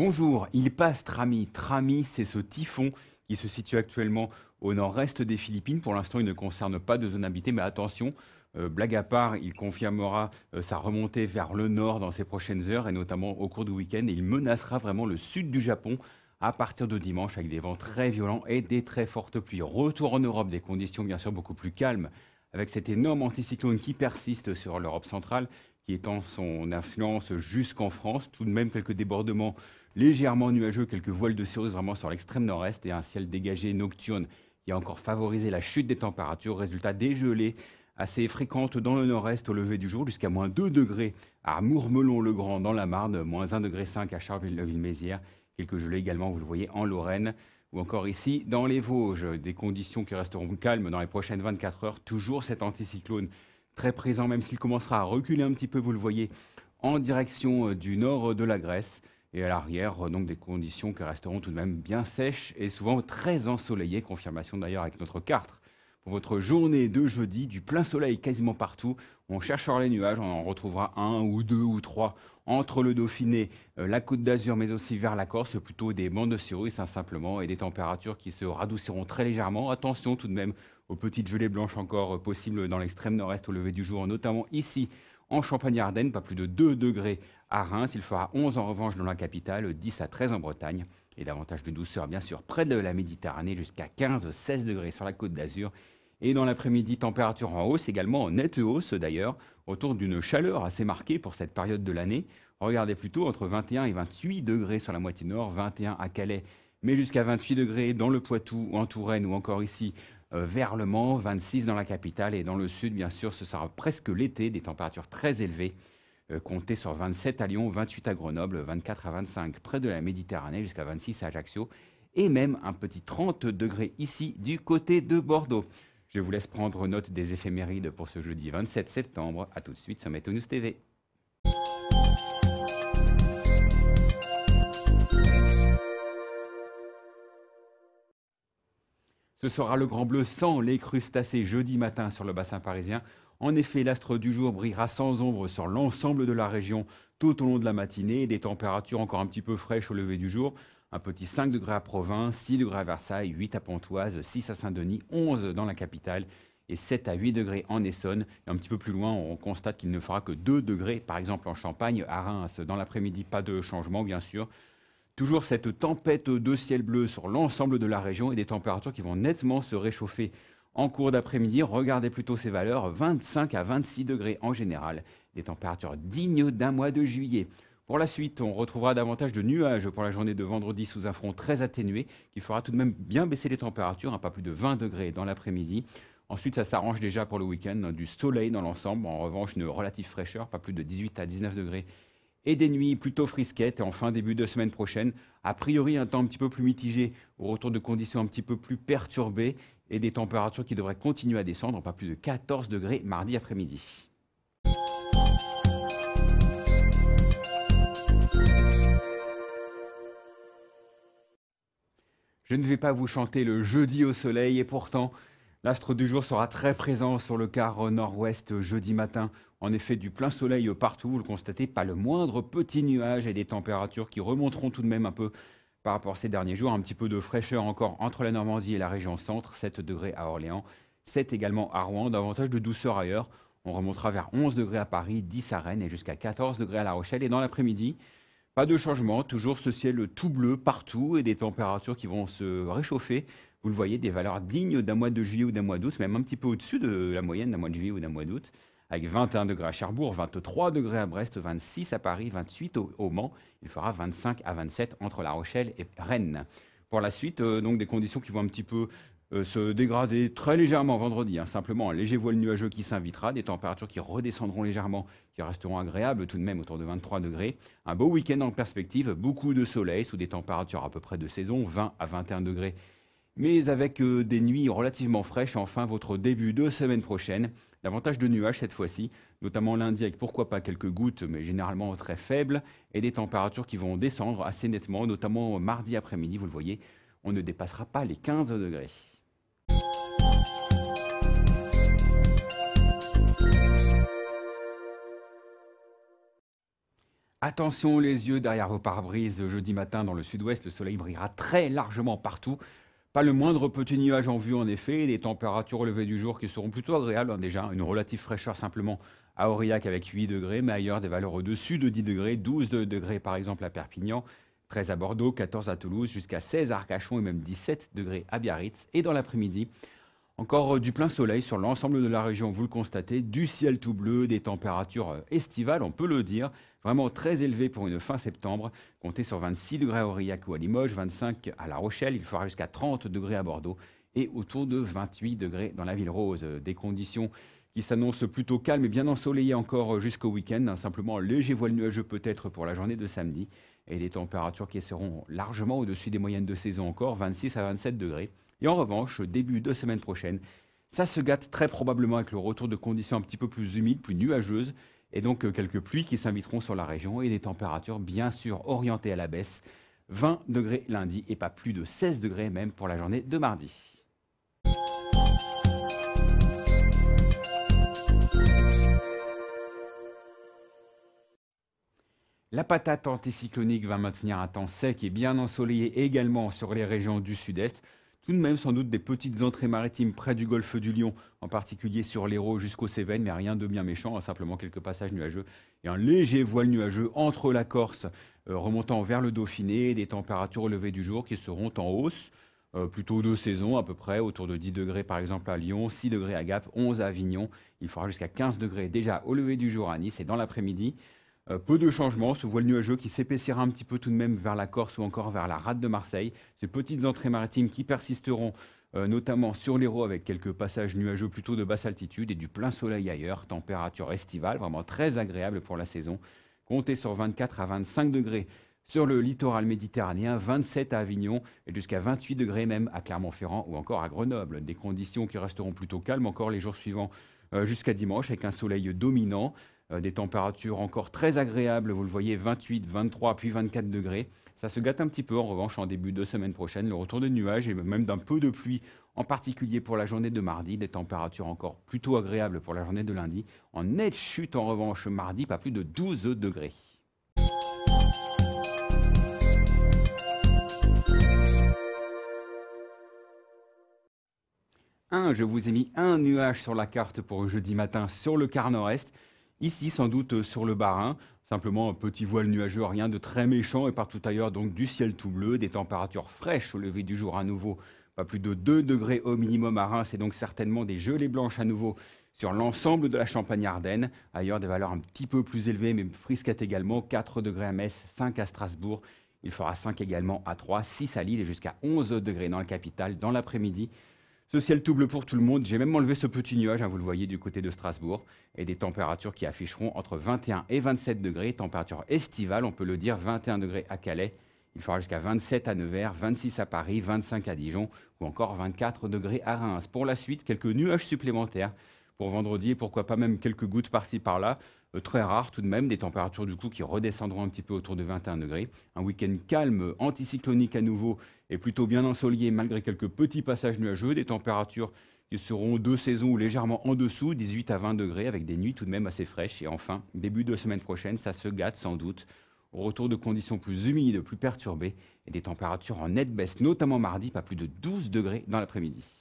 Bonjour, il passe Trami. Trami, c'est ce typhon qui se situe actuellement au nord-est des Philippines. Pour l'instant, il ne concerne pas de zone habitée, mais attention, euh, blague à part, il confirmera euh, sa remontée vers le nord dans ses prochaines heures, et notamment au cours du week-end, il menacera vraiment le sud du Japon à partir de dimanche avec des vents très violents et des très fortes pluies. Retour en Europe, des conditions bien sûr beaucoup plus calmes avec cet énorme anticyclone qui persiste sur l'Europe centrale, qui étend son influence jusqu'en France. Tout de même, quelques débordements légèrement nuageux, quelques voiles de cirrus vraiment sur l'extrême nord-est et un ciel dégagé nocturne qui a encore favorisé la chute des températures. Résultat, des gelées assez fréquentes dans le nord-est au lever du jour, jusqu'à moins 2 degrés à Mourmelon-le-Grand dans la Marne, moins 1,5 degré à Charleville-Mézières. Quelques gelées également, vous le voyez, en Lorraine ou encore ici dans les Vosges. Des conditions qui resteront calmes dans les prochaines 24 heures. Toujours cet anticyclone très présent, même s'il commencera à reculer un petit peu, vous le voyez, en direction euh, du nord de la Grèce. Et à l'arrière, euh, donc des conditions qui resteront tout de même bien sèches et souvent très ensoleillées. Confirmation d'ailleurs avec notre carte pour votre journée de jeudi, du plein soleil quasiment partout. On cherchera les nuages, on en retrouvera un ou deux ou trois entre le Dauphiné, euh, la Côte d'Azur, mais aussi vers la Corse, plutôt des bandes de cirrus hein, simplement, et des températures qui se radouciront très légèrement. Attention tout de même aux petites gelées blanches encore euh, possibles dans l'extrême nord-est au lever du jour, notamment ici en Champagne-Ardenne, pas plus de 2 degrés à Reims. Il fera 11 en revanche dans la capitale, 10 à 13 en Bretagne. Et davantage de douceur, bien sûr, près de la Méditerranée, jusqu'à 15-16 degrés sur la côte d'Azur et dans l'après-midi, température en hausse, également en nette hausse d'ailleurs, autour d'une chaleur assez marquée pour cette période de l'année. Regardez plutôt entre 21 et 28 degrés sur la moitié nord, 21 à Calais, mais jusqu'à 28 degrés dans le Poitou, en Touraine ou encore ici euh, vers Le Mans, 26 dans la capitale et dans le sud, bien sûr, ce sera presque l'été, des températures très élevées. Euh, comptez sur 27 à Lyon, 28 à Grenoble, 24 à 25 près de la Méditerranée, jusqu'à 26 à Ajaccio et même un petit 30 degrés ici du côté de Bordeaux. Je vous laisse prendre note des éphémérides pour ce jeudi 27 septembre. A tout de suite sur Météo News TV. Ce sera le grand bleu sans les crustacés jeudi matin sur le bassin parisien. En effet, l'astre du jour brillera sans ombre sur l'ensemble de la région tout au long de la matinée. Des températures encore un petit peu fraîches au lever du jour un petit 5 degrés à Provins, 6 degrés à Versailles, 8 à Pontoise, 6 à Saint-Denis, 11 dans la capitale et 7 à 8 degrés en Essonne. Et un petit peu plus loin, on constate qu'il ne fera que 2 degrés, par exemple en Champagne, à Reims. Dans l'après-midi, pas de changement, bien sûr. Toujours cette tempête de ciel bleu sur l'ensemble de la région et des températures qui vont nettement se réchauffer en cours d'après-midi. Regardez plutôt ces valeurs, 25 à 26 degrés en général, des températures dignes d'un mois de juillet. Pour la suite, on retrouvera davantage de nuages pour la journée de vendredi sous un front très atténué qui fera tout de même bien baisser les températures, à hein, pas plus de 20 degrés dans l'après-midi. Ensuite, ça s'arrange déjà pour le week-end, hein, du soleil dans l'ensemble, en revanche une relative fraîcheur, pas plus de 18 à 19 degrés. Et des nuits plutôt frisquettes, et enfin début de semaine prochaine, a priori un temps un petit peu plus mitigé, au retour de conditions un petit peu plus perturbées, et des températures qui devraient continuer à descendre, pas plus de 14 degrés mardi après-midi. Je ne vais pas vous chanter le jeudi au soleil et pourtant, l'astre du jour sera très présent sur le quart nord-ouest jeudi matin. En effet, du plein soleil partout, vous le constatez, pas le moindre petit nuage et des températures qui remonteront tout de même un peu par rapport à ces derniers jours. Un petit peu de fraîcheur encore entre la Normandie et la région centre, 7 degrés à Orléans, 7 également à Rouen, davantage de douceur ailleurs. On remontera vers 11 degrés à Paris, 10 à Rennes et jusqu'à 14 degrés à La Rochelle. Et dans l'après-midi, pas de changement, toujours ce ciel tout bleu partout et des températures qui vont se réchauffer. Vous le voyez, des valeurs dignes d'un mois de juillet ou d'un mois d'août, même un petit peu au-dessus de la moyenne d'un mois de juillet ou d'un mois d'août, avec 21 degrés à Cherbourg, 23 degrés à Brest, 26 à Paris, 28 au, Mans. Il fera 25 à 27 entre La Rochelle et Rennes pour la suite. Euh, donc des conditions qui vont un petit peu euh, se dégrader très légèrement vendredi, hein, simplement un léger voile nuageux qui s'invitera, des températures qui redescendront légèrement, qui resteront agréables tout de même autour de 23 degrés. Un beau week-end en perspective, beaucoup de soleil sous des températures à peu près de saison, 20 à 21 degrés, mais avec euh, des nuits relativement fraîches. Enfin, votre début de semaine prochaine, davantage de nuages cette fois-ci, notamment lundi avec pourquoi pas quelques gouttes, mais généralement très faibles, et des températures qui vont descendre assez nettement, notamment mardi après-midi, vous le voyez. On ne dépassera pas les 15 degrés. Attention les yeux derrière vos pare-brises. Jeudi matin, dans le sud-ouest, le soleil brillera très largement partout. Pas le moindre petit nuage en vue, en effet. Des températures relevées du jour qui seront plutôt agréables. Hein, déjà, une relative fraîcheur simplement à Aurillac avec 8 degrés, mais ailleurs des valeurs au-dessus de 10 degrés, 12 degrés par exemple à Perpignan. 13 à Bordeaux, 14 à Toulouse, jusqu'à 16 à Arcachon et même 17 degrés à Biarritz. Et dans l'après-midi, encore euh, du plein soleil sur l'ensemble de la région, vous le constatez, du ciel tout bleu, des températures euh, estivales, on peut le dire, Vraiment très élevé pour une fin septembre. Comptez sur 26 degrés à Aurillac ou à Limoges, 25 à La Rochelle. Il fera jusqu'à 30 degrés à Bordeaux et autour de 28 degrés dans la ville rose. Des conditions qui s'annoncent plutôt calmes et bien ensoleillées encore jusqu'au week-end. Simplement léger voile nuageux peut-être pour la journée de samedi et des températures qui seront largement au-dessus des moyennes de saison encore, 26 à 27 degrés. Et en revanche, début de semaine prochaine, ça se gâte très probablement avec le retour de conditions un petit peu plus humides, plus nuageuses et donc euh, quelques pluies qui s'inviteront sur la région et des températures bien sûr orientées à la baisse. 20 degrés lundi et pas plus de 16 degrés même pour la journée de mardi. La patate anticyclonique va maintenir un temps sec et bien ensoleillé également sur les régions du sud-est tout de même sans doute des petites entrées maritimes près du golfe du Lion, en particulier sur l'Hérault jusqu'aux Cévennes, mais rien de bien méchant, hein, simplement quelques passages nuageux et un léger voile nuageux entre la Corse euh, remontant vers le Dauphiné, des températures au du jour qui seront en hausse. Euh, plutôt de saison à peu près, autour de 10 degrés par exemple à Lyon, 6 degrés à Gap, 11 à Avignon. Il fera jusqu'à 15 degrés déjà au lever du jour à Nice et dans l'après-midi. Euh, peu de changements, ce voile nuageux qui s'épaissira un petit peu tout de même vers la Corse ou encore vers la rade de Marseille. Ces petites entrées maritimes qui persisteront euh, notamment sur l'Hérault avec quelques passages nuageux plutôt de basse altitude et du plein soleil ailleurs, température estivale, vraiment très agréable pour la saison. Comptez sur 24 à 25 degrés sur le littoral méditerranéen, 27 à Avignon et jusqu'à 28 degrés même à Clermont-Ferrand ou encore à Grenoble. Des conditions qui resteront plutôt calmes encore les jours suivants euh, jusqu'à dimanche avec un soleil dominant. Euh, des températures encore très agréables, vous le voyez, 28, 23, puis 24 degrés. Ça se gâte un petit peu en revanche en début de semaine prochaine, le retour de nuages et même d'un peu de pluie, en particulier pour la journée de mardi, des températures encore plutôt agréables pour la journée de lundi. En nette chute en revanche mardi, pas plus de 12 degrés. Un, je vous ai mis un nuage sur la carte pour jeudi matin sur le quart nord-est. Ici, sans doute euh, sur le bas simplement un petit voile nuageux, rien de très méchant, et partout ailleurs, donc du ciel tout bleu, des températures fraîches au lever du jour à nouveau, pas plus de 2 degrés au minimum à Reims, et donc certainement des gelées blanches à nouveau sur l'ensemble de la Champagne-Ardenne. Ailleurs, des valeurs un petit peu plus élevées, mais frisquettes également, 4 degrés à Metz, 5 à Strasbourg. Il fera 5 également à 3, 6 à Lille et jusqu'à 11 degrés dans la capitale dans l'après-midi. Ce ciel tout bleu pour tout le monde. J'ai même enlevé ce petit nuage, hein, vous le voyez, du côté de Strasbourg. Et des températures qui afficheront entre 21 et 27 degrés. Température estivale, on peut le dire, 21 degrés à Calais. Il fera jusqu'à 27 à Nevers, 26 à Paris, 25 à Dijon ou encore 24 degrés à Reims. Pour la suite, quelques nuages supplémentaires pour vendredi et pourquoi pas même quelques gouttes par-ci par-là. Euh, très rare tout de même, des températures du coup qui redescendront un petit peu autour de 21 degrés. Un week-end calme, anticyclonique à nouveau et plutôt bien ensoleillé malgré quelques petits passages nuageux, des températures qui seront deux saisons légèrement en dessous, 18 à 20 degrés, avec des nuits tout de même assez fraîches. Et enfin, début de semaine prochaine, ça se gâte sans doute. Au retour de conditions plus humides, plus perturbées et des températures en nette baisse, notamment mardi, pas plus de 12 degrés dans l'après-midi.